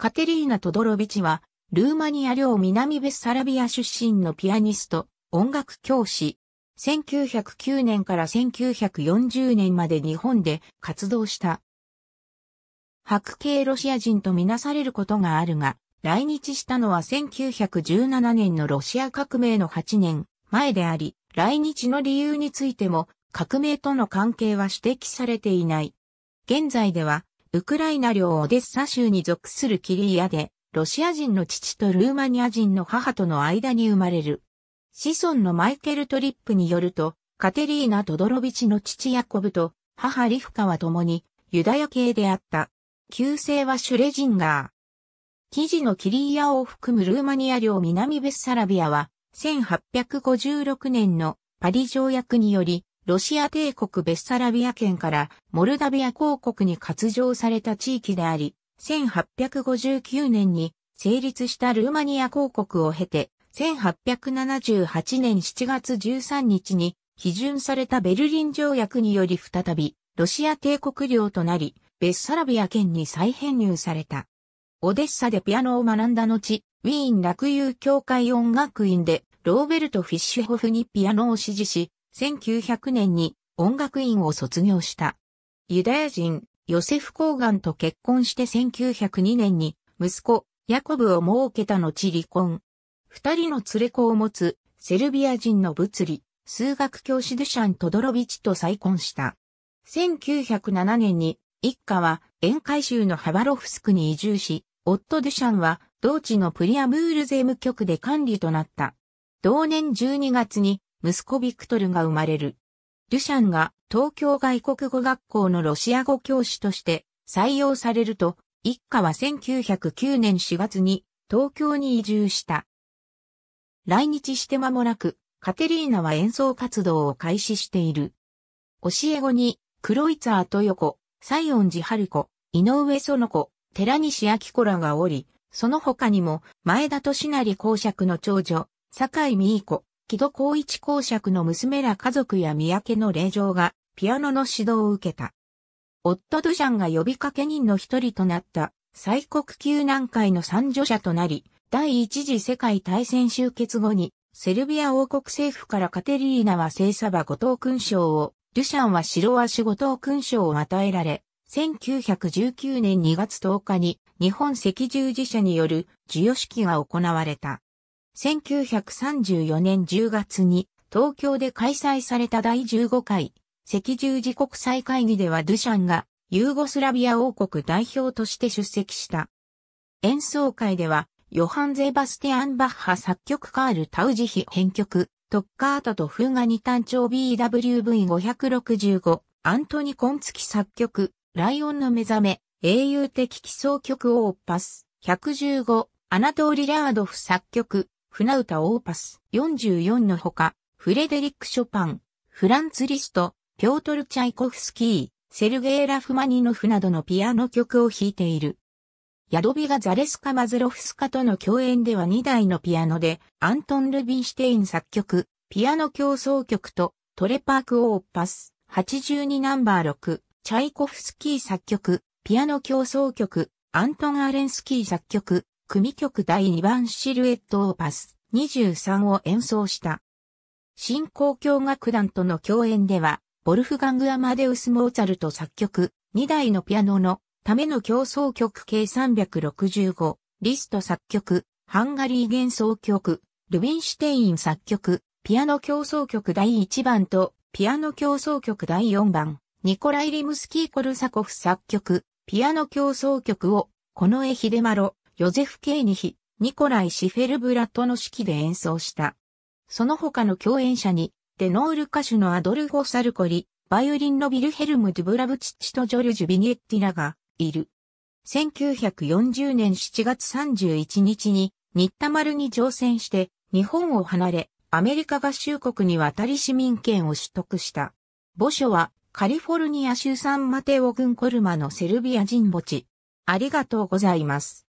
カテリーナ・トドロビチは、ルーマニア領南ベッサラビア出身のピアニスト、音楽教師。1909年から1940年まで日本で活動した。白系ロシア人とみなされることがあるが、来日したのは1917年のロシア革命の8年前であり、来日の理由についても革命との関係は指摘されていない。現在ではウクライナ領オデッサ州に属するキリーヤで、ロシア人の父とルーマニア人の母との間に生まれる。子孫のマイケル・トリップによると、カテリーナ・トドロビチの父ヤコブと母リフカは共にユダヤ系であった。旧姓はシュレジンガー。記事のキリーヤを含むルーマニア領南ベッサラビアは、1856年のパリ条約により、ロシア帝国ベッサラビア県からモルダビア公国に割譲された地域であり、1859年に成立したルーマニア公国を経て、1878年7月13日に批准されたベルリン条約により再びロシア帝国領となり、ベッサラビア県に再編入された。オデッサでピアノを学んだ後、ウィーン落友協会音楽院でローベルト・フィッシュホフにピアノを指示し、1900年に音楽院を卒業した。ユダヤ人、ヨセフ・コーガンと結婚して1902年に息子、ヤコブを設けた後離婚。二人の連れ子を持つセルビア人の物理、数学教師デシャン・トドロビチと再婚した。1907年に一家は沿海州のハバロフスクに移住し、夫デシャンは同地のプリアムール税務局で管理となった。同年12月に息子ビクトルが生まれる。デュシャンが東京外国語学校のロシア語教師として採用されると、一家は1909年4月に東京に移住した。来日して間もなく、カテリーナは演奏活動を開始している。教え子に、クロイツァーと横、西園寺春子、井上園子、寺西明子らがおり、その他にも、前田利成公爵の長女、坂井美衣子、木戸孝一公爵の娘ら家族や三宅の霊場がピアノの指導を受けた。夫ドゥジャンが呼びかけ人の一人となった最国級難解の参助者となり、第一次世界大戦終結後に、セルビア王国政府からカテリーナは聖サバ五島勲章を、ドゥシャンは白足五島勲章を与えられ、1919年2月10日に日本赤十字社による授与式が行われた。1934年10月に東京で開催された第15回赤十字国際会議ではドゥシャンがユーゴスラビア王国代表として出席した。演奏会ではヨハン・ゼバスティアン・バッハ作曲カール・タウジヒ編曲、トッカートとフーガニ単調 BWV565、アントニ・コンツキ作曲、ライオンの目覚め、英雄的基想曲オッパス、115、アナトーリ・ラードフ作曲、船歌オーパス44のほか、フレデリック・ショパン、フランツ・リスト、ピョートル・チャイコフスキー、セルゲイ・ラフマニノフなどのピアノ曲を弾いている。ヤドビガ・ザレスカ・マズロフスカとの共演では2台のピアノで、アントン・ルビンシテイン作曲、ピアノ競争曲と、トレパーク・オーパス、82ナンバー6、チャイコフスキー作曲、ピアノ競争曲、アントン・アレンスキー作曲、組曲第2番シルエットオーパス23を演奏した。新公共楽団との共演では、ボルフガング・アマデウス・モーツァルト作曲、2台のピアノのための競争曲計365、リスト作曲、ハンガリー幻想曲、ルビンシュテイン作曲、ピアノ競争曲第1番と、ピアノ競争曲第4番、ニコライ・リムスキー・コルサコフ作曲、ピアノ競争曲を、この絵秀丸、ヨゼフ・ケーニヒ、ニコライ・シフェルブラとの指揮で演奏した。その他の共演者に、テノール歌手のアドルゴ・サルコリ、バイオリンのビルヘルム・ドゥブラブチッチとジョルジュ・ビニエッティラが、いる。1940年7月31日に、ニタマ丸に乗船して、日本を離れ、アメリカ合衆国に渡り市民権を取得した。墓所は、カリフォルニア州サンマテオ郡コルマのセルビア人墓地。ありがとうございます。